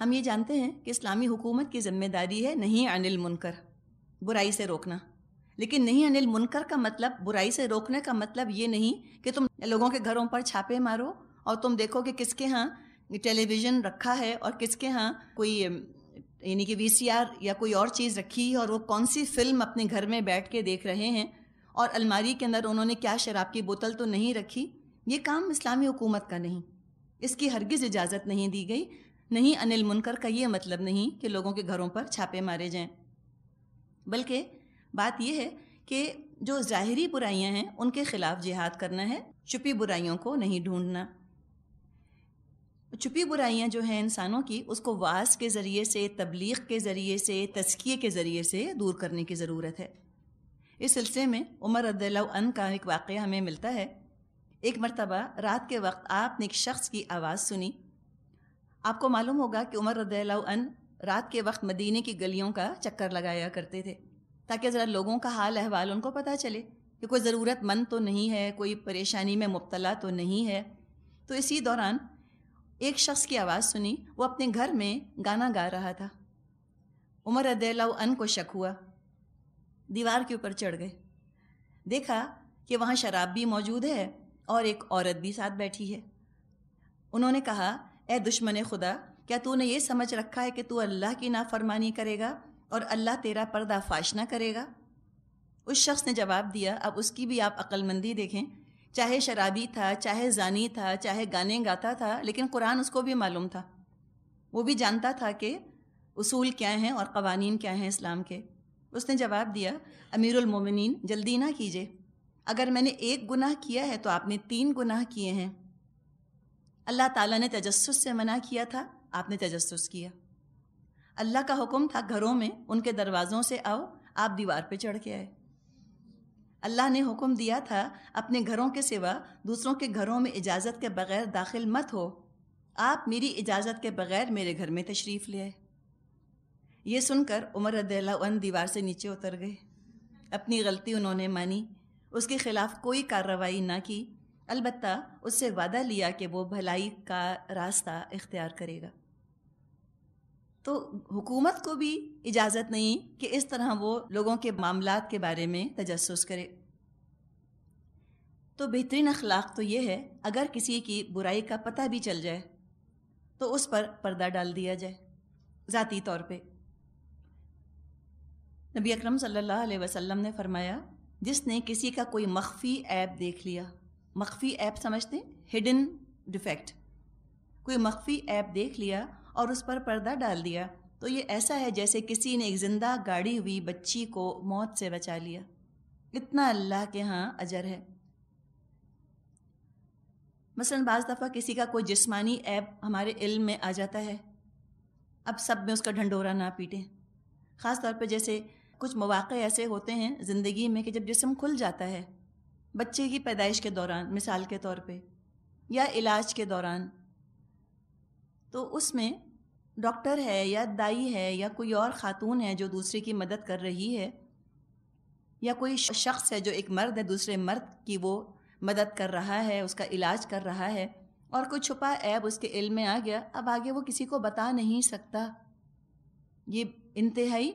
हम ये जानते हैं कि इस्लामी हुकूमत की जिम्मेदारी है नहीं अनिल मुनकर बुराई से रोकना लेकिन नहीं अनिल मुनकर का मतलब बुराई से रोकने का मतलब ये नहीं कि तुम लोगों के घरों पर छापे मारो और तुम देखो कि किसके यहाँ टेलीविज़न रखा है और किसके यहाँ कोई यानी कि वी या कोई और चीज़ रखी है और वो कौन सी फिल्म अपने घर में बैठ के देख रहे हैं और अलमारी के अंदर उन्होंने क्या शराब की बोतल तो नहीं रखी ये काम इस्लामी हुकूमत का नहीं इसकी हरगिज़ इजाज़त नहीं दी गई नहीं अनिल मुनकर का ये मतलब नहीं कि लोगों के घरों पर छापे मारे जाएं बल्कि बात यह है कि जो ज़ाहरी बुराइयां हैं उनके ख़िलाफ़ जिहाद करना है छुपी बुराइयों को नहीं ढूंढना छुपी बुराइयां जो हैं इंसानों की उसको वास के ज़रिए से तबलीग के ज़रिए से तस्किए के ज़रिए से दूर करने की ज़रूरत है इस सिलसिले में उमर रदीन का एक वाक़ हमें मिलता है एक मरतबा रात के वक्त आपने एक शख्स की आवाज़ सुनी आपको मालूम होगा कि उमर रद रात के वक्त मदीने की गलियों का चक्कर लगाया करते थे ताकि ज़रा लोगों का हाल अहवाल उनको पता चले कि कोई ज़रूरतमंद तो नहीं है कोई परेशानी में मुबतला तो नहीं है तो इसी दौरान एक शख्स की आवाज़ सुनी वो अपने घर में गाना गा रहा था उमर रद को शक हुआ दीवार के ऊपर चढ़ गए देखा कि वहाँ शराब भी मौजूद है और एक औरत भी साथ बैठी है उन्होंने कहा ए दुश्मन खुदा क्या तूने ये समझ रखा है कि तू अल्लाह की नाफरमानी करेगा और अल्लाह तेरा पर्दा फाश ना करेगा उस शख्स ने जवाब दिया अब उसकी भी आप अक्लमंदी देखें चाहे शराबी था चाहे जानी था चाहे गाने गाता था लेकिन कुरान उसको भी मालूम था वो भी जानता था कि उसूल क्या हैं और कवानीन क्या हैं इस्लाम के उसने जवाब दिया अमीरमिन जल्दी ना कीजिए अगर मैंने एक गुनाह किया है तो आपने तीन गुनाह किए हैं अल्लाह ताला ने तजस्स से मना किया था आपने तजस्स किया अल्लाह का हुक्म था घरों में उनके दरवाज़ों से आओ आप दीवार पे चढ़ के आए अल्लाह ने हुक्म दिया था अपने घरों के सिवा दूसरों के घरों में इजाज़त के बग़ैर दाखिल मत हो आप मेरी इजाज़त के बग़ैर मेरे घर में तशरीफ़ ले आए ये सुनकर उमर रदीन दीवार से नीचे उतर गए अपनी गलती उन्होंने मानी उसके ख़िलाफ़ कोई कार्रवाई ना की अलबत् उससे वादा लिया कि वो भलाई का रास्ता इख्तियार करेगा तो हुकूमत को भी इजाज़त नहीं कि इस तरह वो लोगों के मामला के बारे में तजस करे तो बेहतरीन अखलाक तो ये है अगर किसी की बुराई का पता भी चल जाए तो उस पर पर्दा डाल दिया जाए ज़ाती तौर पे नबी अकरम सल्लल्लाहु अलैहि वसल्लम ने फरमाया जिसने किसी का कोई मख्फी ऐप देख लिया मख्फी ऐप समझते हैं हिडन डिफेक्ट कोई मख्फी ऐप देख लिया और उस पर पर्दा डाल दिया तो ये ऐसा है जैसे किसी ने एक ज़िंदा गाड़ी हुई बच्ची को मौत से बचा लिया इतना अल्लाह के यहाँ अजर है मसलन बाज़ दफ़ा किसी का कोई जिस्मानी ऐप हमारे इल्म में आ जाता है अब सब में उसका ढंडोरा ना पीटें ख़ास तौर पर जैसे कुछ मौाक़े ऐसे होते हैं ज़िंदगी में कि जब जिसम खुल जाता है बच्चे की पैदाइश के दौरान मिसाल के तौर पे या इलाज के दौरान तो उसमें डॉक्टर है या दाई है या कोई और ख़ातून है जो दूसरे की मदद कर रही है या कोई शख्स है जो एक मर्द है दूसरे मर्द की वो मदद कर रहा है उसका इलाज कर रहा है और कोई छुपा ऐब उसके इल में आ गया अब आगे वो किसी को बता नहीं सकता ये इंतहाई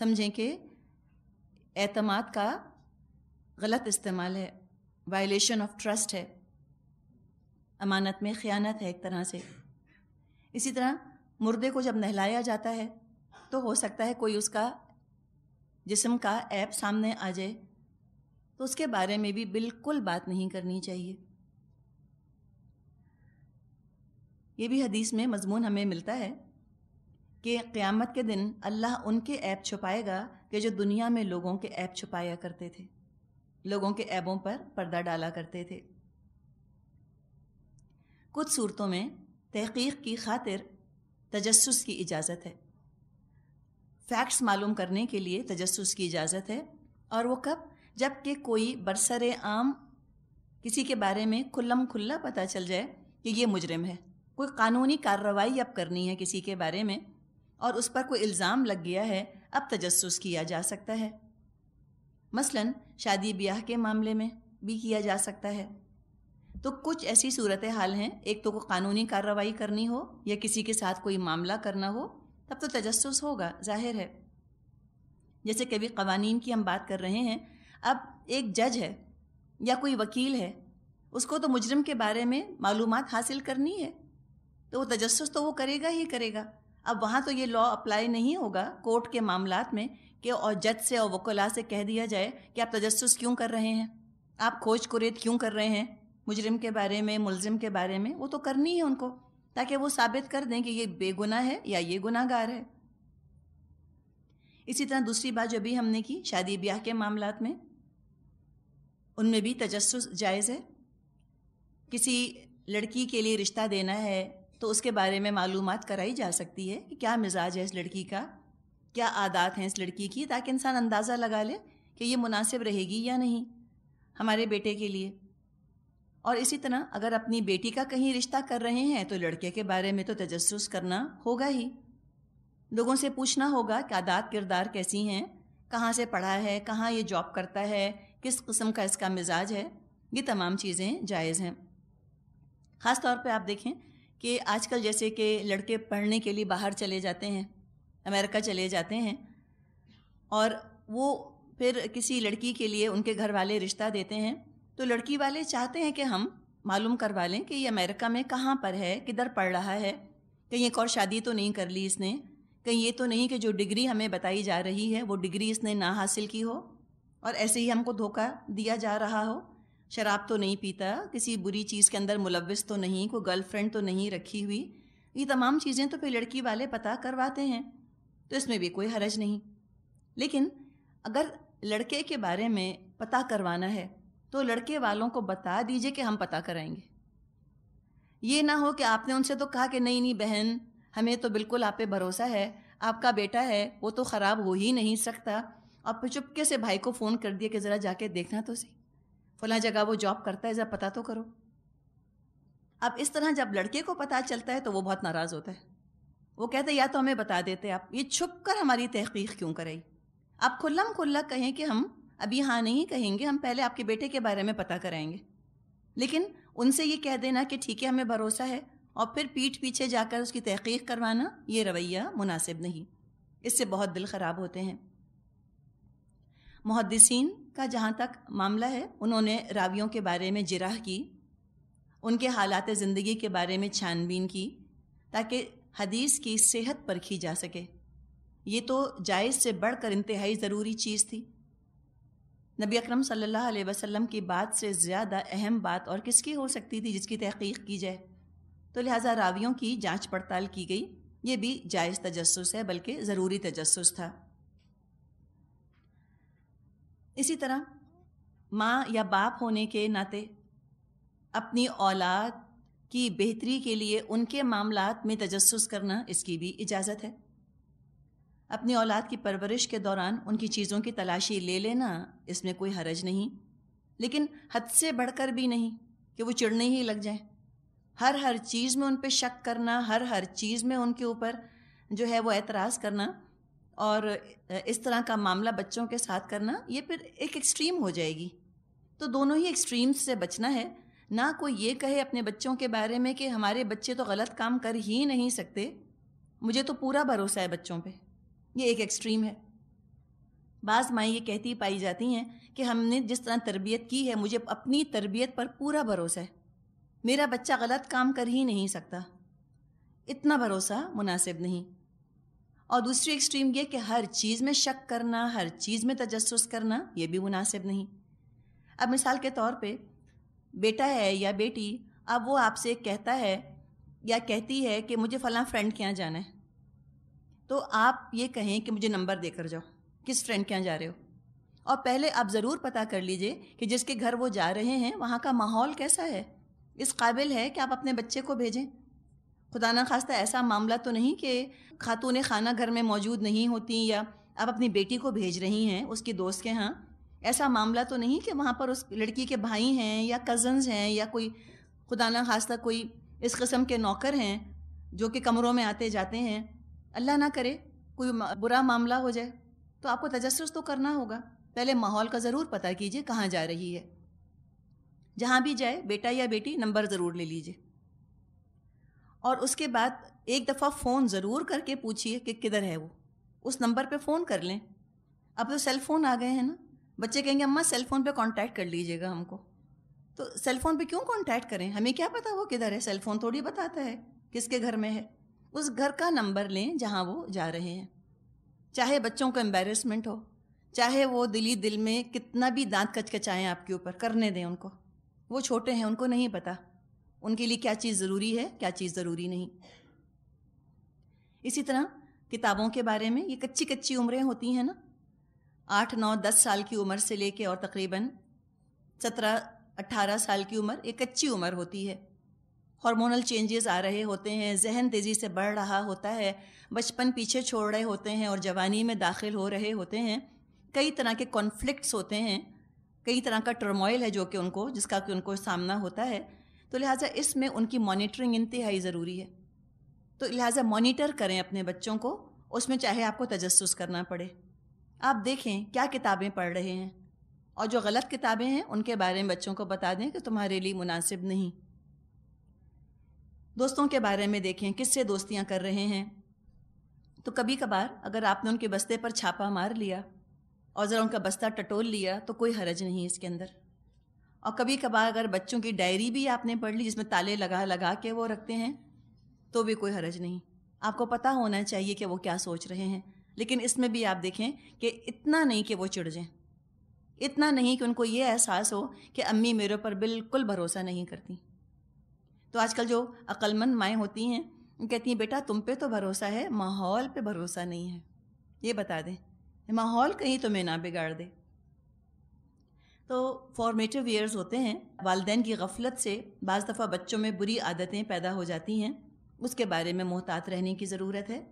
समझें कि एतमाद का गलत इस्तेमाल है वायलेशन ऑफ ट्रस्ट है अमानत में ख़यानत है एक तरह से इसी तरह मुर्दे को जब नहलाया जाता है तो हो सकता है कोई उसका जिस्म का ऐप सामने आ जाए तो उसके बारे में भी बिल्कुल बात नहीं करनी चाहिए ये भी हदीस में मजमून हमें मिलता है कि क़्यामत के दिन अल्लाह उनके ऐप छुपाएगा कि जो दुनिया में लोगों के ऐप छुपाया करते थे लोगों के ऐबों पर पर्दा डाला करते थे कुछ सूरतों में तहकीक की खातिर तजस्स की इजाज़त है फैक्ट्स मालूम करने के लिए तजस्स की इजाज़त है और वो कब जबकि कोई बरसर आम किसी के बारे में खुल्लम खुल्ला पता चल जाए कि ये मुजरिम है कोई कानूनी कार्रवाई अब करनी है किसी के बारे में और उस पर कोई इल्ज़ाम लग गया है अब तजस्स किया जा सकता है मसलन शादी ब्याह के मामले में भी किया जा सकता है तो कुछ ऐसी सूरत हाल हैं एक तो को कानूनी कार्रवाई करनी हो या किसी के साथ कोई मामला करना हो तब तो तजस्स होगा जाहिर है जैसे कभी कवानीन की हम बात कर रहे हैं अब एक जज है या कोई वकील है उसको तो मुजरम के बारे में मालूम हासिल करनी है तो वो तजस्स तो वो करेगा ही करेगा अब वहाँ तो ये लॉ अप्लाई नहीं होगा कोर्ट के मामला में कि और जज से और वकला से कह दिया जाए कि आप तजस्स क्यों कर रहे हैं आप खोज कुरेद क्यों कर रहे हैं मुजरिम के बारे में मुलजिम के बारे में वो तो करनी है उनको ताकि वो साबित कर दें कि ये बेगुनाह है या ये गुनागार है इसी तरह दूसरी बात जो भी हमने की शादी ब्याह के मामला में उनमें भी तजस्स जायज़ है किसी लड़की के लिए रिश्ता देना है तो उसके बारे में मालूम कराई जा सकती है कि क्या मिजाज है इस लड़की का क्या आदात हैं इस लड़की की ताकि इंसान अंदाज़ा लगा ले कि ये मुनासिब रहेगी या नहीं हमारे बेटे के लिए और इसी तरह अगर अपनी बेटी का कहीं रिश्ता कर रहे हैं तो लड़के के बारे में तो तजस करना होगा ही लोगों से पूछना होगा कि आदात किरदार कैसी हैं कहाँ से पढ़ा है कहाँ ये जॉब करता है किस किस्म का इसका मिजाज है ये तमाम चीज़ें जायज़ हैं ख़ास तौर पे आप देखें कि आजकल जैसे कि लड़के पढ़ने के लिए बाहर चले जाते हैं अमेरिका चले जाते हैं और वो फिर किसी लड़की के लिए उनके घर वाले रिश्ता देते हैं तो लड़की वाले चाहते हैं कि हम मालूम करवा लें कि ये अमेरिका में कहाँ पर है किधर पढ़ रहा है कहीं एक और शादी तो नहीं कर ली इसने कहीं ये तो नहीं कि जो डिग्री हमें बताई जा रही है वो डिग्री इसने ना हासिल की हो और ऐसे ही हमको धोखा दिया जा रहा हो शराब तो नहीं पीता किसी बुरी चीज़ के अंदर मुलविस तो नहीं कोई गर्लफ्रेंड तो नहीं रखी हुई ये तमाम चीज़ें तो फिर लड़की वाले पता करवाते हैं तो इसमें भी कोई हरज नहीं लेकिन अगर लड़के के बारे में पता करवाना है तो लड़के वालों को बता दीजिए कि हम पता कराएंगे ये ना हो कि आपने उनसे तो कहा कि नहीं नहीं बहन हमें तो बिल्कुल आप पे भरोसा है आपका बेटा है वो तो ख़राब हो ही नहीं सकता और फिर चुपके से भाई को फ़ोन कर दिया कि ज़रा जाके देखना तो सही फला जगह वो जॉब करता है ज़रा पता तो करो अब इस तरह जब लड़के को पता चलता है तो वो बहुत नाराज़ होता है वो कहते या तो हमें बता देते आप ये छुप कर हमारी तहकीक क्यों कराई आप खुल्लम खुल्ला कहें कि हम अभी हाँ नहीं कहेंगे हम पहले आपके बेटे के बारे में पता कराएंगे लेकिन उनसे ये कह देना कि ठीक है हमें भरोसा है और फिर पीठ पीछे जाकर उसकी तहकीक करवाना ये रवैया मुनासिब नहीं इससे बहुत दिल ख़राब होते हैं मुहदसिन का जहाँ तक मामला है उन्होंने रावियों के बारे में जिराह की उनके हालात ज़िंदगी के बारे में छानबीन की ताकि हदीस की सेहत परखी जा सके ये तो जायज़ से बढ़कर इंतहाई ज़रूरी चीज़ थी नबी अकरम सल्लल्लाहु अलैहि वसल्लम की बात से ज़्यादा अहम बात और किसकी हो सकती थी जिसकी तहकीक की जाए तो लिहाजा रावियों की जांच पड़ताल की गई ये भी जायज़ तजस्स है बल्कि ज़रूरी तजस्स था इसी तरह माँ या बाप होने के नाते अपनी औलाद की बेहतरी के लिए उनके मामला में तजस करना इसकी भी इजाज़त है अपनी औलाद की परवरिश के दौरान उनकी चीज़ों की तलाशी ले लेना इसमें कोई हरज नहीं लेकिन हद से बढ़कर भी नहीं कि वो चिड़ने ही लग जाए हर हर चीज़ में उन पर शक करना हर हर चीज़ में उनके ऊपर जो है वो एतराज़ करना और इस तरह का मामला बच्चों के साथ करना ये फिर एक एक्सट्रीम हो जाएगी तो दोनों ही एक्सट्रीम्स से बचना है ना कोई ये कहे अपने बच्चों के बारे में कि हमारे बच्चे तो गलत काम कर ही नहीं सकते मुझे तो पूरा भरोसा है बच्चों पे ये एक एक्सट्रीम है बाज़ माएँ ये कहती पाई जाती हैं कि हमने जिस तरह तरबियत की है मुझे अपनी तरबियत पर पूरा भरोसा है मेरा बच्चा गलत काम कर ही नहीं सकता इतना भरोसा मुनासिब नहीं और दूसरी एक्सट्रीम ये कि हर चीज़ में शक करना हर चीज़ में तजस करना ये भी मुनासिब नहीं अब मिसाल के तौर पर बेटा है या बेटी अब वो आपसे कहता है या कहती है कि मुझे फ़लाँ फ्रेंड के यहाँ जाना है तो आप ये कहें कि मुझे नंबर देकर जाओ किस फ्रेंड के यहाँ जा रहे हो और पहले आप ज़रूर पता कर लीजिए कि जिसके घर वो जा रहे हैं वहाँ का माहौल कैसा है इस काबिल है कि आप अपने बच्चे को भेजें खुदा ना खास्ता ऐसा मामला तो नहीं कि खातून खाना घर में मौजूद नहीं होती या आप अपनी बेटी को भेज रही हैं उसके दोस्त के यहाँ ऐसा मामला तो नहीं कि वहाँ पर उस लड़की के भाई हैं या कज़न्स हैं या कोई खुदा ना खास्ता कोई इस कस्म के नौकर हैं जो कि कमरों में आते जाते हैं अल्लाह ना करे कोई बुरा मामला हो जाए तो आपको तजस्स तो करना होगा पहले माहौल का ज़रूर पता कीजिए कहाँ जा रही है जहाँ भी जाए बेटा या बेटी नंबर ज़रूर ले लीजिए और उसके बाद एक दफ़ा फ़ोन ज़रूर करके पूछिए कि किधर है वो उस नंबर पे फ़ोन कर लें अब तो सेल फ़ोन आ गए हैं ना बच्चे कहेंगे अम्मा सेलफोन पे कांटेक्ट कर लीजिएगा हमको तो सेलफोन पे क्यों कांटेक्ट करें हमें क्या पता वो किधर है सेलफोन थोड़ी बताता है किसके घर में है उस घर का नंबर लें जहाँ वो जा रहे हैं चाहे बच्चों को एम्बेरसमेंट हो चाहे वो दिली दिल में कितना भी दांत कचकचाएं आपके ऊपर करने दें उनको वो छोटे हैं उनको नहीं पता उनके लिए क्या चीज़ ज़रूरी है क्या चीज़ ज़रूरी नहीं इसी तरह किताबों के बारे में ये कच्ची कच्ची उम्रें होती हैं ना आठ नौ दस साल की उम्र से लेके और तकरीबन सत्रह अट्ठारह साल की उम्र एक अच्छी उम्र होती है हार्मोनल चेंजेस आ रहे होते हैं जहन तेज़ी से बढ़ रहा होता है बचपन पीछे छोड़ रहे होते हैं और जवानी में दाखिल हो रहे होते हैं कई तरह के कॉन्फ्लिक्ट्स होते हैं कई तरह का टर्मोइल है जो कि उनको जिसका कि उनको सामना होता है तो लिहाजा इसमें उनकी मॉनिटरिंग इंतहाई ज़रूरी है तो लिहाजा मॉनिटर करें अपने बच्चों को उसमें चाहे आपको तजस करना पड़े आप देखें क्या किताबें पढ़ रहे हैं और जो गलत किताबें हैं उनके बारे में बच्चों को बता दें कि तुम्हारे लिए मुनासिब नहीं दोस्तों के बारे में देखें किससे दोस्तियां कर रहे हैं तो कभी कभार अगर आपने उनके बस्ते पर छापा मार लिया और ज़रा उनका बस्ता टटोल लिया तो कोई हरज नहीं इसके अंदर और कभी कभार अगर बच्चों की डायरी भी आपने पढ़ ली जिसमें ताले लगा लगा के वो रखते हैं तो भी कोई हरज नहीं आपको पता होना चाहिए कि वो क्या सोच रहे हैं लेकिन इसमें भी आप देखें कि इतना नहीं कि वो चिड़ जाएं इतना नहीं कि उनको ये एहसास हो कि अम्मी मेरे पर बिल्कुल भरोसा नहीं करती तो आजकल जो अक्लमंद माएँ होती हैं कहती हैं बेटा तुम पे तो भरोसा है माहौल पे भरोसा नहीं है ये बता दें माहौल कहीं तुम्हें ना बिगाड़ दे तो फॉर्मेटिव ईयर्स होते हैं वालदेन की गफलत से बज़ दफ़ा बच्चों में बुरी आदतें पैदा हो जाती हैं उसके बारे में मोहतात रहने की ज़रूरत है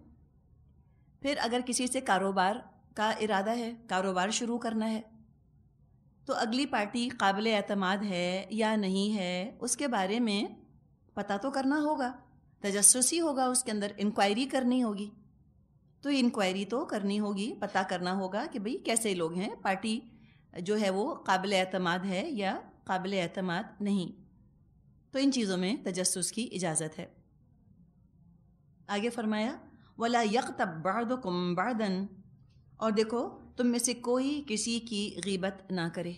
फिर अगर किसी से कारोबार का इरादा है कारोबार शुरू करना है तो अगली पार्टी काबिल अतमाद है या नहीं है उसके बारे में पता तो करना होगा तजस्सुसी होगा उसके अंदर इंक्वायरी करनी होगी तो इंक्वायरी तो करनी होगी पता करना होगा कि भाई कैसे लोग हैं पार्टी जो है वो काबिल अतमाद है या काबिल अतमाद नहीं तो इन चीज़ों में तजस्स की इजाज़त है आगे फरमाया वला यकतब बादकुम बादन और देखो तुम में से कोई किसी की गीबत ना करे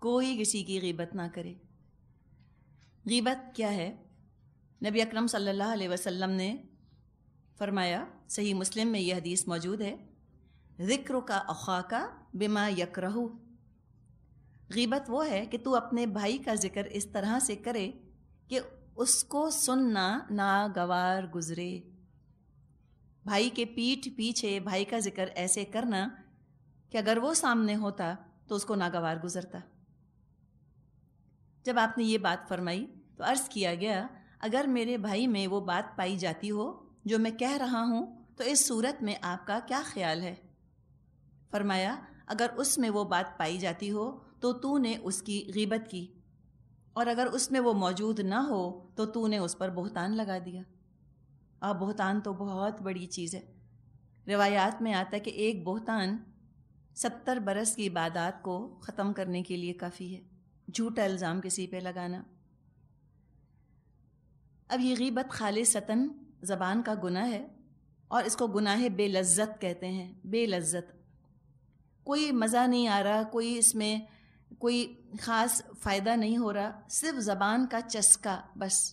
कोई किसी की गीबत ना करे गीबत क्या है नबी अकरम सल्लल्लाहु अलैहि वसल्लम ने फरमाया सही मुस्लिम में यह हदीस मौजूद है ज़िक्र का अखा का बिमा यकरहू गीबत वो है कि तू अपने भाई का ज़िक्र इस तरह से करे कि उसको सुनना नागवार गुज़रे भाई के पीठ पीछे भाई का जिक्र ऐसे करना कि अगर वो सामने होता तो उसको नागवार गुजरता जब आपने ये बात फरमाई तो अर्ज़ किया गया अगर मेरे भाई में वो बात पाई जाती हो जो मैं कह रहा हूँ तो इस सूरत में आपका क्या ख्याल है फरमाया अगर उसमें वो बात पाई जाती हो तो तूने उसकी गिबत की और अगर उसमें वो मौजूद ना हो तो तूने उस पर बहुतान लगा दिया अब बोहतान तो बहुत बड़ी चीज़ है रिवायात में आता है कि एक बोहतान सत्तर बरस की इबादत को ख़त्म करने के लिए काफ़ी है झूठा इल्ज़ाम किसी पे लगाना अब ये गीबत खालिज सतन ज़बान का गुना है और इसको गुनाह बेलज़्ज़त कहते हैं बेलज़्ज़त कोई मज़ा नहीं आ रहा कोई इसमें कोई ख़ास फ़ायदा नहीं हो रहा सिर्फ ज़बान का चस्का बस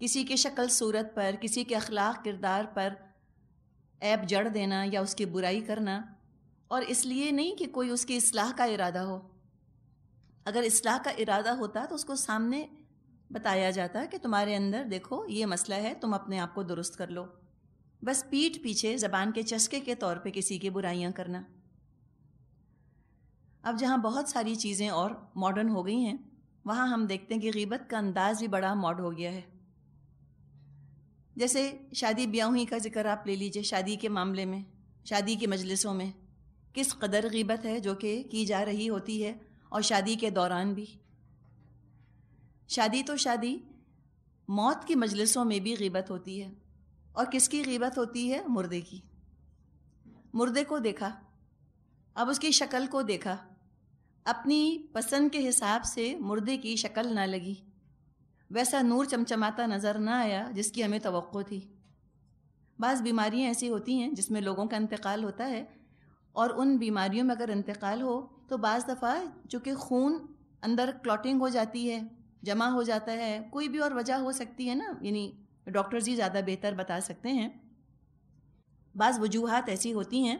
किसी की शक्ल सूरत पर किसी के अखलाक किरदार पर ऐप जड़ देना या उसकी बुराई करना और इसलिए नहीं कि कोई उसकी असलाह का इरादा हो अगर असलाह का इरादा होता तो उसको सामने बताया जाता कि तुम्हारे अंदर देखो ये मसला है तुम अपने आप को दुरुस्त कर लो बस पीठ पीछे ज़बान के चस्के के तौर पे किसी की बुराइयाँ करना अब जहाँ बहुत सारी चीज़ें और मॉडर्न हो गई हैं वहाँ हम देखते हैं कि गीबत का अंदाज़ भी बड़ा मॉड हो गया है जैसे शादी ब्याही का जिक्र आप ले लीजिए शादी के मामले में शादी के मजलिसों में किस कदर गीबत है जो कि की जा रही होती है और शादी के दौरान भी शादी तो शादी मौत की मजलिसों में भी गीबत होती है और किसकी गीबत होती है मुर्दे की मुर्दे को देखा अब उसकी शक्ल को देखा अपनी पसंद के हिसाब से मुर्दे की शक्ल ना लगी वैसा नूर चमचमाता नज़र ना आया जिसकी हमें तो थी बाज़ बीमारियाँ ऐसी होती हैं जिसमें लोगों का इंतकाल होता है और उन बीमारियों में अगर इंतकाल हो तो बज़ दफ़ा चूँकि खून अंदर क्लॉटिंग हो जाती है जमा हो जाता है कोई भी और वजह हो सकती है ना यानी डॉक्टर्स ही ज़्यादा बेहतर बता सकते हैं बाज़ वजूहत ऐसी होती हैं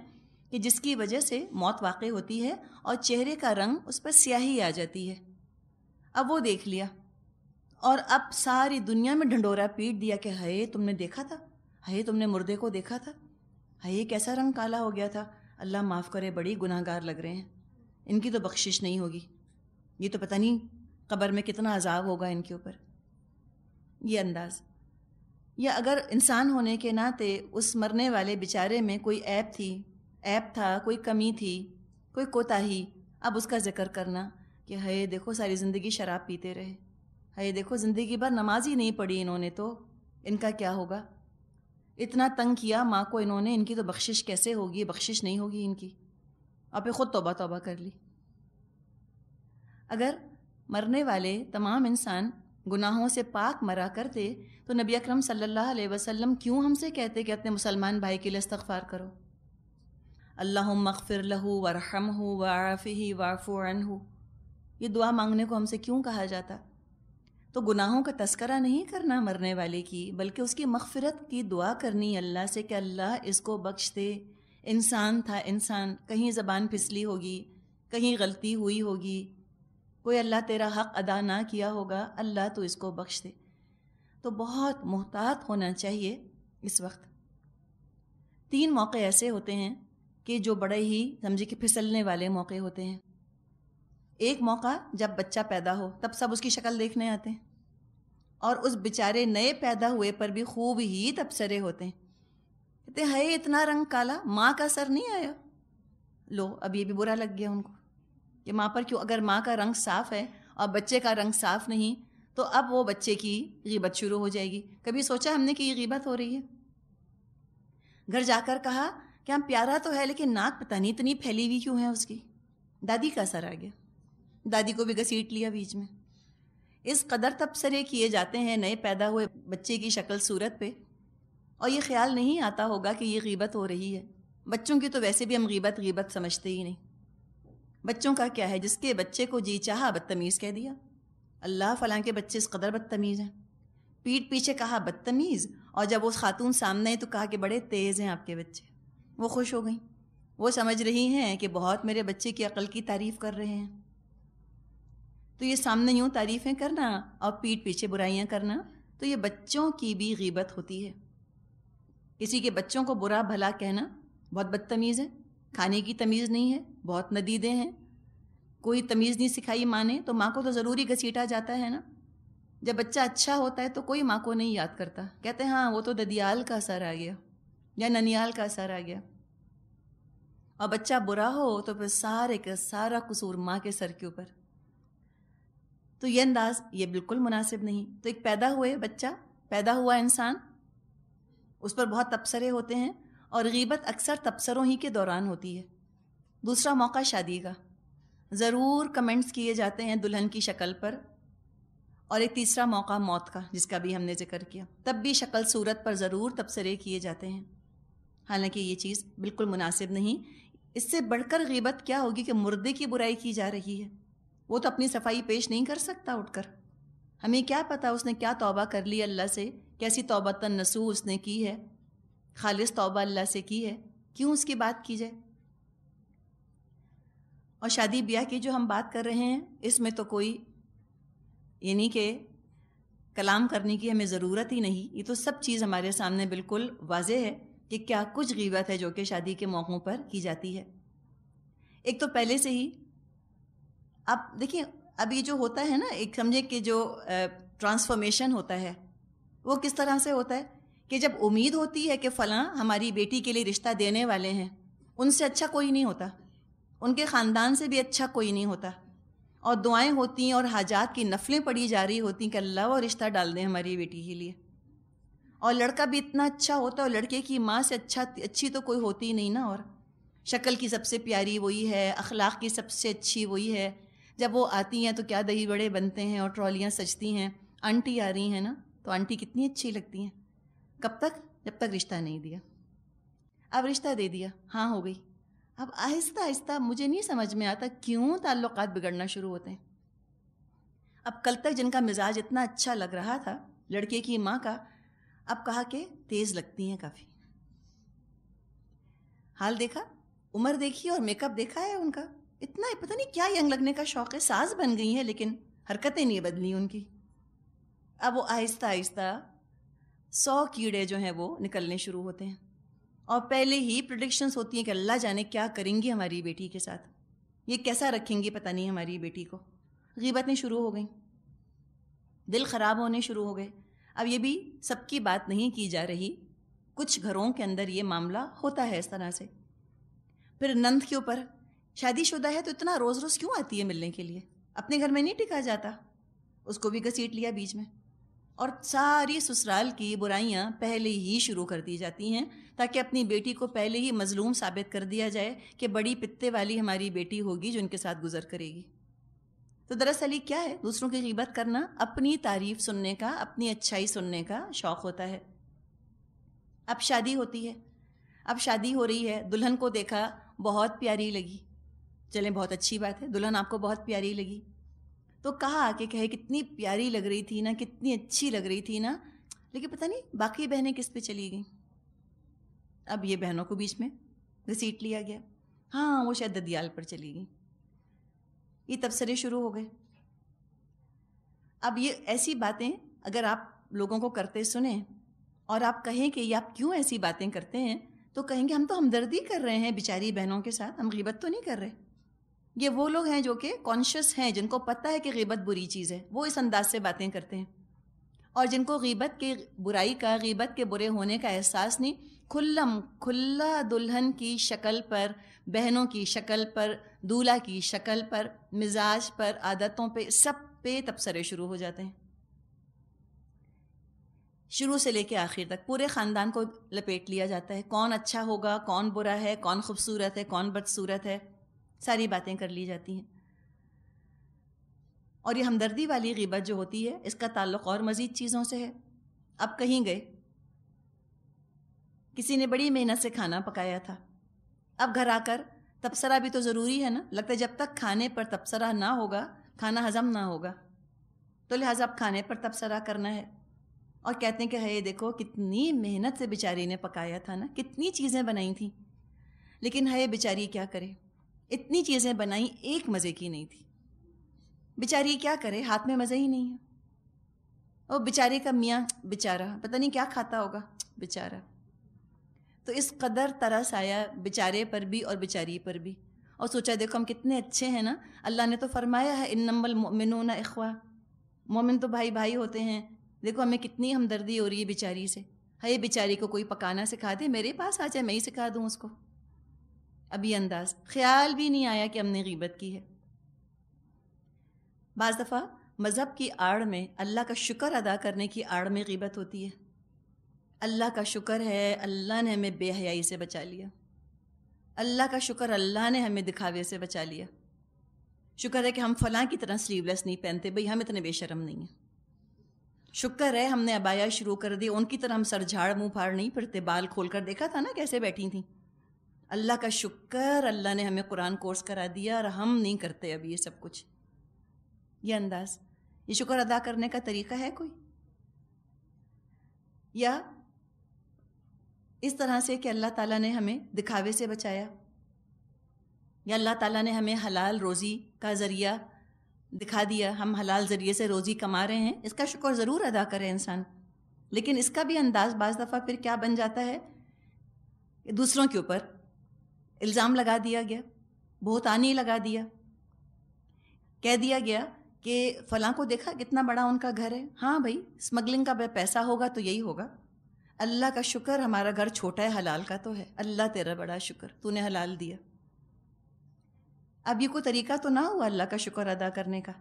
कि जिसकी वजह से मौत वाक़ होती है और चेहरे का रंग उस पर स्याही आ जाती है अब वो देख लिया और अब सारी दुनिया में ढंडोरा पीट दिया कि हये तुमने देखा था हये तुमने मुर्दे को देखा था हये कैसा रंग काला हो गया था अल्लाह माफ़ करे बड़ी गुनाहगार लग रहे हैं इनकी तो बख्शिश नहीं होगी ये तो पता नहीं कब्र में कितना अजाब होगा इनके ऊपर ये अंदाज़ या अगर इंसान होने के नाते उस मरने वाले बेचारे में कोई ऐप थी ऐप था कोई कमी थी कोई कोताही अब उसका जिक्र करना कि हे देखो सारी ज़िंदगी शराब पीते रहे अरे हाँ, देखो ज़िंदगी भर नमाज ही नहीं पढ़ी इन्होंने तो इनका क्या होगा इतना तंग किया माँ को इन्होंने इनकी तो बख्शिश कैसे होगी बख्शिश नहीं होगी इनकी आप ख़ुद तोबा तोबा कर ली अगर मरने वाले तमाम इंसान गुनाहों से पाक मरा करते तो नबी अकरम सल्लल्लाहु अलैहि वसल्लम क्यों हमसे कहते कि अपने मुसलमान भाई के लिए इस्तफ़ार करो अल्लाह मगफिर लहू वरहम हो वाफ़ी वाफ़ुअन हो ये दुआ मांगने को हमसे क्यों कहा जाता तो गुनाहों का तस्करा नहीं करना मरने वाले की बल्कि उसकी मगफरत की दुआ करनी अल्लाह से कि अल्लाह इसको बख्श दे इंसान था इंसान कहीं ज़बान फिसली होगी कहीं गलती हुई होगी कोई अल्लाह तेरा हक अदा ना किया होगा अल्लाह तो इसको बख्श दे तो बहुत मोहतात होना चाहिए इस वक्त तीन मौके ऐसे होते हैं कि जो बड़े ही समझे कि फिसलने वाले मौके होते हैं एक मौका जब बच्चा पैदा हो तब सब उसकी शक्ल देखने आते हैं और उस बेचारे नए पैदा हुए पर भी खूब ही तबसरे होते हैं कहते है इतना रंग काला माँ का सर नहीं आया लो अब ये भी बुरा लग गया उनको कि माँ पर क्यों अगर माँ का रंग साफ है और बच्चे का रंग साफ नहीं तो अब वो बच्चे की गिबत शुरू हो जाएगी कभी सोचा हमने कि ये गिबत हो रही है घर जाकर कहा कि हम प्यारा तो है लेकिन नाक पता नहीं इतनी फैली हुई क्यों है उसकी दादी का असर आ गया दादी को भी घसीट लिया बीच में इस कदर तबसरे किए जाते हैं नए पैदा हुए बच्चे की शक्ल सूरत पे और ये ख्याल नहीं आता होगा कि ये गीबत हो रही है बच्चों की तो वैसे भी हम गीबत गीबत समझते ही नहीं बच्चों का क्या है जिसके बच्चे को जी चाह बदतमीज़ कह दिया अल्लाह फ़लाँ के बच्चे इस कदर बदतमीज़ हैं पीठ पीछे कहा बदतमीज़ और जब वो खातून सामने आई तो कहा कि बड़े तेज़ हैं आपके बच्चे वो खुश हो गई वो समझ रही हैं कि बहुत मेरे बच्चे की अकल की तारीफ़ कर रहे हैं तो ये सामने यूँ तारीफ़ें करना और पीठ पीछे बुराइयाँ करना तो ये बच्चों की भी गीबत होती है किसी के बच्चों को बुरा भला कहना बहुत बदतमीज़ है खाने की तमीज़ नहीं है बहुत नदीदे हैं कोई तमीज़ नहीं सिखाई माँ ने तो माँ को तो ज़रूरी घसीटा जाता है ना जब बच्चा अच्छा होता है तो कोई माँ को नहीं याद करता कहते हैं हाँ वो तो ददियाल का असर आ गया या ननियाल का असर आ गया और बच्चा बुरा हो तो फिर सारे का सारा कसूर माँ के सर के ऊपर तो ये अंदाज ये बिल्कुल मुनासिब नहीं तो एक पैदा हुए बच्चा पैदा हुआ इंसान उस पर बहुत तबसरे होते हैं और गीबत अक्सर तबसरों ही के दौरान होती है दूसरा मौका शादी का ज़रूर कमेंट्स किए जाते हैं दुल्हन की शक्ल पर और एक तीसरा मौका मौत का जिसका भी हमने जिक्र किया तब भी शक्ल सूरत पर ज़रूर तबसरे किए जाते हैं हालांकि ये चीज़ बिल्कुल मुनासिब नहीं इससे बढ़कर गीबत क्या होगी कि मुर्दे की बुराई की जा रही है वो तो अपनी सफाई पेश नहीं कर सकता उठकर हमें क्या पता उसने क्या तौबा कर ली अल्लाह से कैसी तौबा तन नसूह उसने की है खालिस तौबा अल्लाह से की है क्यों उसकी बात की जाए और शादी ब्याह की जो हम बात कर रहे हैं इसमें तो कोई यानी कि कलाम करने की हमें ज़रूरत ही नहीं ये तो सब चीज़ हमारे सामने बिल्कुल वाज है कि क्या कुछ गीबत है जो कि शादी के मौक़ों पर की जाती है एक तो पहले से ही आप देखिए अब ये जो होता है ना एक समझे कि जो ट्रांसफॉर्मेशन होता है वो किस तरह से होता है कि जब उम्मीद होती है कि फ़लाँ हमारी बेटी के लिए रिश्ता देने वाले हैं उनसे अच्छा कोई नहीं होता उनके ख़ानदान से भी अच्छा कोई नहीं होता और दुआएं होती हैं और हाजात की नफलें पड़ी जा रही होती कि अल्लाह वो रिश्ता डाल दें हमारी बेटी के लिए और लड़का भी इतना अच्छा होता है और लड़के की माँ से अच्छा अच्छी तो कोई होती ही नहीं ना और शक्ल की सबसे प्यारी वही है अखलाक की सबसे अच्छी वही है जब वो आती हैं तो क्या दही बड़े बनते हैं और ट्रॉलियाँ सजती हैं आंटी आ रही हैं ना तो आंटी कितनी अच्छी लगती हैं कब तक जब तक रिश्ता नहीं दिया अब रिश्ता दे दिया हाँ हो गई अब आहिस्ता आहिस्ता मुझे नहीं समझ में आता क्यों ताल्लुक बिगड़ना शुरू होते हैं अब कल तक जिनका मिजाज इतना अच्छा लग रहा था लड़के की माँ का अब कहा कि तेज़ लगती हैं काफ़ी हाल देखा उम्र देखी और मेकअप देखा है उनका इतना ही पता नहीं क्या यंग लगने का शौक है साज बन गई है लेकिन हरकतें नहीं बदली उनकी अब वो आहिस्ता आहिस्ता सौ कीड़े जो हैं वो निकलने शुरू होते हैं और पहले ही प्रडिक्शंस होती हैं कि अल्लाह जाने क्या करेंगी हमारी बेटी के साथ ये कैसा रखेंगी पता नहीं हमारी बेटी को गीबतें शुरू हो गई दिल ख़राब होने शुरू हो गए अब ये भी सबकी बात नहीं की जा रही कुछ घरों के अंदर ये मामला होता है इस तरह से फिर नंद के ऊपर शादीशुदा है तो इतना रोज रोज क्यों आती है मिलने के लिए अपने घर में नहीं टिका जाता उसको भी घसीट लिया बीच में और सारी ससुराल की बुराइयाँ पहले ही शुरू कर दी जाती हैं ताकि अपनी बेटी को पहले ही मजलूम साबित कर दिया जाए कि बड़ी पित्ते वाली हमारी बेटी होगी जो इनके साथ गुजर करेगी तो दरअसल ये क्या है दूसरों की गिबत करना अपनी तारीफ सुनने का अपनी अच्छाई सुनने का शौक़ होता है अब शादी होती है अब शादी हो रही है दुल्हन को देखा बहुत प्यारी लगी चलें बहुत अच्छी बात है दुल्हन आपको बहुत प्यारी लगी तो कहा कि कहे कितनी प्यारी लग रही थी ना कितनी अच्छी लग रही थी ना लेकिन पता नहीं बाकी बहनें किस पे चली गई अब ये बहनों को बीच में घसीट लिया गया हाँ वो शायद ददियाल पर चली गई ये तबसरे शुरू हो गए अब ये ऐसी बातें अगर आप लोगों को करते सुने और आप कहें कि ये आप क्यों ऐसी बातें करते हैं तो कहेंगे हम तो हमदर्दी कर रहे हैं बेचारी बहनों के साथ हम गीबत तो नहीं कर रहे ये वो लोग हैं जो कि कॉन्शियस हैं जिनको पता है कि गीबत बुरी चीज़ है वो इस अंदाज से बातें करते हैं और जिनको गीबत के बुराई का गीबत के बुरे होने का एहसास नहीं खुल्लम खुला दुल्हन की शक्ल पर बहनों की शक्ल पर दूल्हा की शक्ल पर मिजाज पर आदतों पे सब पे तबसरे शुरू हो जाते हैं शुरू से लेके आखिर तक पूरे ख़ानदान को लपेट लिया जाता है कौन अच्छा होगा कौन बुरा है कौन खूबसूरत है कौन बदसूरत है सारी बातें कर ली जाती हैं और ये हमदर्दी वाली गिबत जो होती है इसका ताल्लुक़ और मज़ीद चीज़ों से है अब कहीं गए किसी ने बड़ी मेहनत से खाना पकाया था अब घर आकर तबसरा भी तो ज़रूरी है ना लगता है जब तक खाने पर तबसरा ना होगा खाना हज़म ना होगा तो लिहाजा अब खाने पर तबसरा करना है और कहते हैं कि है देखो कितनी मेहनत से बेचारी ने पकाया था ना कितनी चीज़ें बनाई थी लेकिन है बेचारी क्या करे इतनी चीज़ें बनाई एक मज़े की नहीं थी बेचारी क्या करे हाथ में मजे ही नहीं है और बेचारे का मियाँ बेचारा पता नहीं क्या खाता होगा बेचारा तो इस कदर तरस आया बेचारे पर भी और बेचारी पर भी और सोचा देखो हम कितने अच्छे हैं ना अल्लाह ने तो फरमाया है इन नम्बल मोमिन अखवा मोमिन तो भाई भाई होते हैं देखो हमें कितनी हमदर्दी हो रही है बेचारी से हे बेचारी को कोई पकाना सिखा दे मेरे पास आ जाए मैं ही सिखा दूँ उसको अभी अंदाज ख्याल भी नहीं आया कि हमने गीबत की है बज़ दफ़ा मज़हब की आड़ में अल्लाह का शुक्र अदा करने की आड़ में गीबत होती है अल्लाह का शुक्र है अल्लाह ने हमें बेहयाई से बचा लिया अल्लाह का शुक्र अल्लाह ने हमें दिखावे से बचा लिया शुक्र है कि हम फलां की तरह स्लीवलेस नहीं पहनते भाई हम इतने बेशरम नहीं हैं शुक्र है हमने अबाया शुरू कर दी उनकी तरह हम सर झाड़ मुँह फाड़ नहीं फिरते बाल खोल कर देखा था ना कैसे बैठी थी अल्लाह का शुक्र अल्लाह ने हमें कुरान कोर्स करा दिया और हम नहीं करते अभी ये सब कुछ ये अंदाज ये शुक्र अदा करने का तरीका है कोई या इस तरह से कि अल्लाह ताला ने हमें दिखावे से बचाया या अल्लाह ताला ने हमें हलाल रोज़ी का ज़रिया दिखा दिया हम हलाल ज़रिए से रोज़ी कमा रहे हैं इसका शुक्र ज़रूर अदा करें इंसान लेकिन इसका भी अंदाज़ बाज़ दफ़ा फिर क्या बन जाता है दूसरों के ऊपर इल्ज़ाम लगा दिया गया बहुतानी लगा दिया कह दिया गया कि फलां को देखा कितना बड़ा उनका घर है हाँ भाई स्मगलिंग का पैसा होगा तो यही होगा अल्लाह का शुक्र हमारा घर छोटा है हलाल का तो है अल्लाह तेरा बड़ा शुक्र तूने हलाल दिया अब ये कोई तरीका तो ना हुआ अल्लाह का शुक्र अदा करने का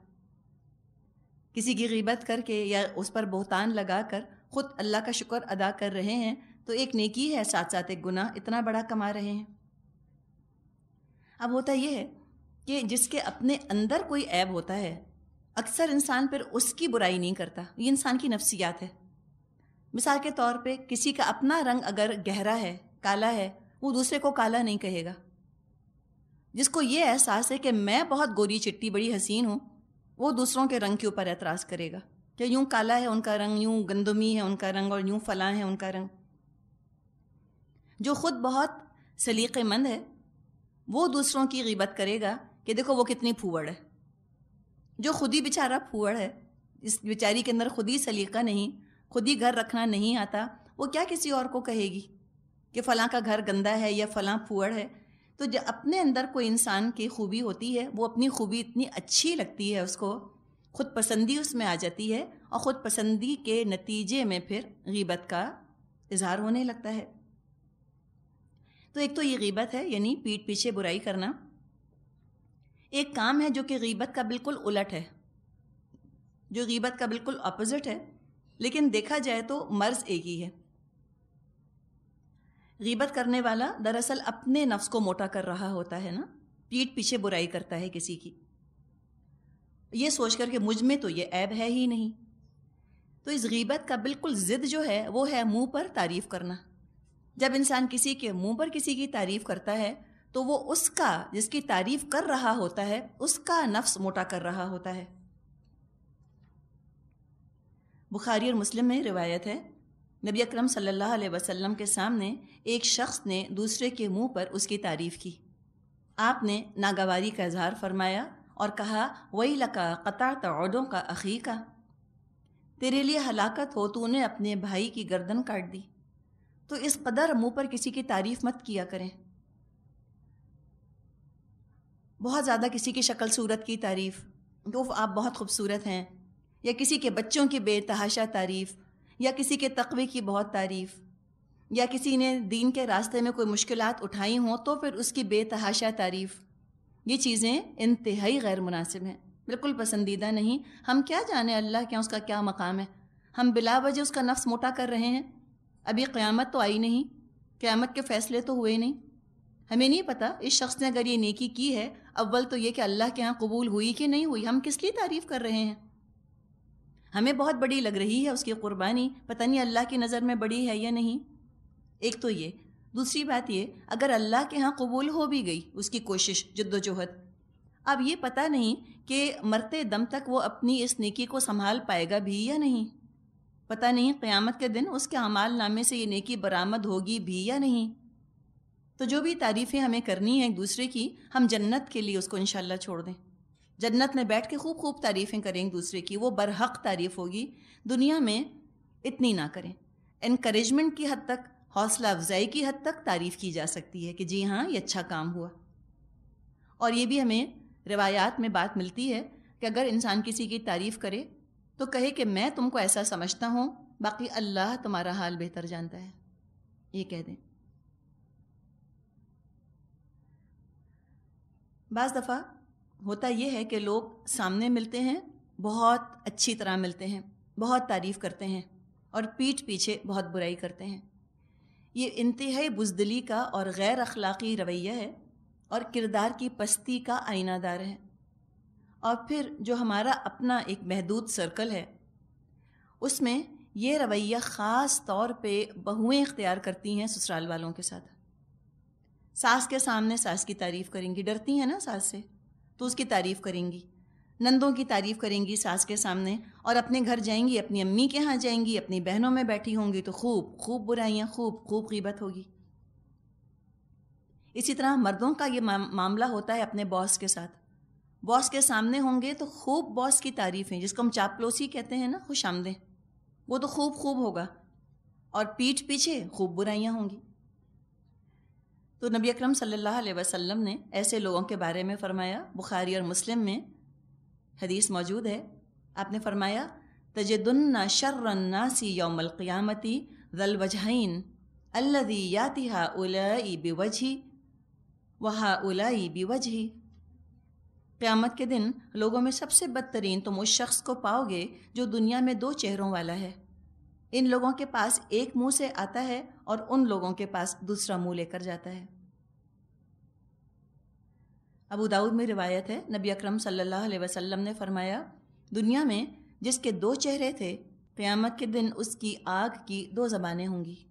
किसी की गिबत करके या उस पर बोहतान लगा कर ख़ुद अल्लाह का शुक्र अदा कर रहे हैं तो एक नेकी है साथ साथ एक गुनाह इतना बड़ा कमा रहे हैं अब होता यह है कि जिसके अपने अंदर कोई ऐब होता है अक्सर इंसान फिर उसकी बुराई नहीं करता ये इंसान की नफ्सियात है मिसाल के तौर पे किसी का अपना रंग अगर गहरा है काला है वो दूसरे को काला नहीं कहेगा जिसको ये एहसास है कि मैं बहुत गोरी चिट्टी बड़ी हसीन हूँ वो दूसरों के रंग के ऊपर एतराज़ करेगा कि यूँ काला है उनका रंग यूँ गंदमी है उनका रंग और यूँ फलां है उनका रंग जो ख़ुद बहुत सलीक़ेमंद है वो दूसरों की गिबत करेगा कि देखो वो कितनी फूवड़ है जो खुद ही बेचारा फूवड़ है इस बेचारी के अंदर खुद ही सलीका नहीं खुद ही घर रखना नहीं आता वो क्या किसी और को कहेगी कि फ़लाँ का घर गंदा है या फ़लाँ फूवड़ है तो जब अपने अंदर कोई इंसान की खूबी होती है वो अपनी खूबी इतनी अच्छी लगती है उसको खुद पसंदी उसमें आ जाती है और ख़ुद पसंदी के नतीजे में फिर गीबत का इजहार होने लगता है तो एक तो ये गीबत है यानी पीठ पीछे बुराई करना एक काम है जो कि गीबत का बिल्कुल उलट है जो गीबत का बिल्कुल अपोज़िट है लेकिन देखा जाए तो मर्ज एक ही है गीबत करने वाला दरअसल अपने नफ्स को मोटा कर रहा होता है ना पीठ पीछे बुराई करता है किसी की ये सोच करके मुझ में तो ये ऐब है ही नहीं तो इस गीबत का बिल्कुल ज़िद जो है वो है मुंह पर तारीफ़ करना जब इंसान किसी के मुंह पर किसी की तारीफ करता है तो वो उसका जिसकी तारीफ कर रहा होता है उसका नफ्स मोटा कर रहा होता है बुखारी और मुस्लिम में रिवायत है नबी अक्रम सल्लल्लाहु वसल्लम के सामने एक शख्स ने दूसरे के मुंह पर उसकी तारीफ़ की आपने नागवारी का इजहार फरमाया और कहा वही लका कतार तोड़ों का अखीका तेरे लिए हलाकत हो तो उन्हें अपने भाई की गर्दन काट दी तो इस कदर मुंह पर किसी की तारीफ मत किया करें बहुत ज़्यादा किसी की शक्ल सूरत की तारीफ़ तो आप बहुत खूबसूरत हैं या किसी के बच्चों की बेतहाशा तारीफ़ या किसी के तकवे की बहुत तारीफ़ या किसी ने दीन के रास्ते में कोई मुश्किल उठाई हों तो फिर उसकी बेतहाशा तारीफ़ ये चीज़ें इंतहाई गैर मुनासिब हैं बिल्कुल पसंदीदा नहीं हम क्या जाने अल्लाह क्या उसका क्या मकाम है हम बिला वजह उसका नफ्स मोटा कर रहे हैं अभी क़्यामत तो आई नहीं क़्यामत के फ़ैसले तो हुए नहीं हमें नहीं पता इस शख्स ने अगर ये नेकी की है अव्वल तो ये कि अल्लाह के यहाँ कबूल हुई कि नहीं हुई हम किस लिए तारीफ़ कर रहे हैं हमें बहुत बड़ी लग रही है उसकी क़ुरबानी पता नहीं अल्लाह की नज़र में बड़ी है या नहीं एक तो ये दूसरी बात ये अगर अल्लाह के यहाँ कबूल हो भी गई उसकी कोशिश जद्दोजहद अब ये पता नहीं कि मरते दम तक वो अपनी इस नेकी को संभाल पाएगा भी या नहीं पता नहीं क़्यामत के दिन उसके अमाल नामे से ये नेकी बरामद होगी भी या नहीं तो जो भी तारीफ़ें हमें करनी हैं एक दूसरे की हम जन्नत के लिए उसको इन छोड़ दें जन्नत में बैठ के खूब खूब तारीफ़ें करें एक दूसरे की वो बरहक तारीफ़ होगी दुनिया में इतनी ना करें इनक्रेजमेंट की हद तक हौसला अफजाई की हद तक तारीफ़ की जा सकती है कि जी हाँ ये अच्छा काम हुआ और ये भी हमें रिवायात में बात मिलती है कि अगर इंसान किसी की तारीफ़ करे तो कहे कि मैं तुमको ऐसा समझता हूँ बाकी अल्लाह तुम्हारा हाल बेहतर जानता है ये कह दें बज़ दफ़ा होता यह है कि लोग सामने मिलते हैं बहुत अच्छी तरह मिलते हैं बहुत तारीफ़ करते हैं और पीठ पीछे बहुत बुराई करते हैं ये इंतहाई बुजदली का और गैर अखलाक़ी रवैया है और किरदार की पस्ती का आईनादार है और फिर जो हमारा अपना एक महदूद सर्कल है उसमें ये रवैया ख़ास तौर पे बहुएं इख्तियार करती हैं ससुराल वालों के साथ सास के सामने सास की तारीफ़ करेंगी डरती हैं ना सास से तो उसकी तारीफ़ करेंगी नंदों की तारीफ़ करेंगी सास के सामने और अपने घर जाएंगी अपनी अम्मी के यहाँ जाएंगी अपनी बहनों में बैठी होंगी तो खूब खूब बुराइयाँ खूब खूब कीबत होगी इसी तरह मर्दों का ये मामला होता है अपने बॉस के साथ बॉस के सामने होंगे तो खूब बॉस की तारीफ़ें जिसको हम चापलोसी कहते हैं ना खुश आमदे वो तो खूब खूब होगा और पीठ पीछे खूब बुराइयाँ होंगी तो नबी अकरम सल्लल्लाहु अलैहि वसल्लम ने ऐसे लोगों के बारे में फ़रमाया बुखारी और मुस्लिम में हदीस मौजूद है आपने फ़रमाया तजदन्ना शर्रन्नासी यौमलक़ियामती दल वजहन अल्लदी यातिहा उलाई बिवजही वहा उलाई बिवजही क़्यामत के दिन लोगों में सबसे बदतरीन तुम उस शख्स को पाओगे जो दुनिया में दो चेहरों वाला है इन लोगों के पास एक मुंह से आता है और उन लोगों के पास दूसरा मुंह लेकर जाता है अबू दाऊद में रिवायत है नबी अकरम सल्लल्लाहु अलैहि वसल्लम ने फरमाया दुनिया में जिसके दो चेहरे थे क़्यामत के दिन उसकी आग की दो ज़बानें होंगी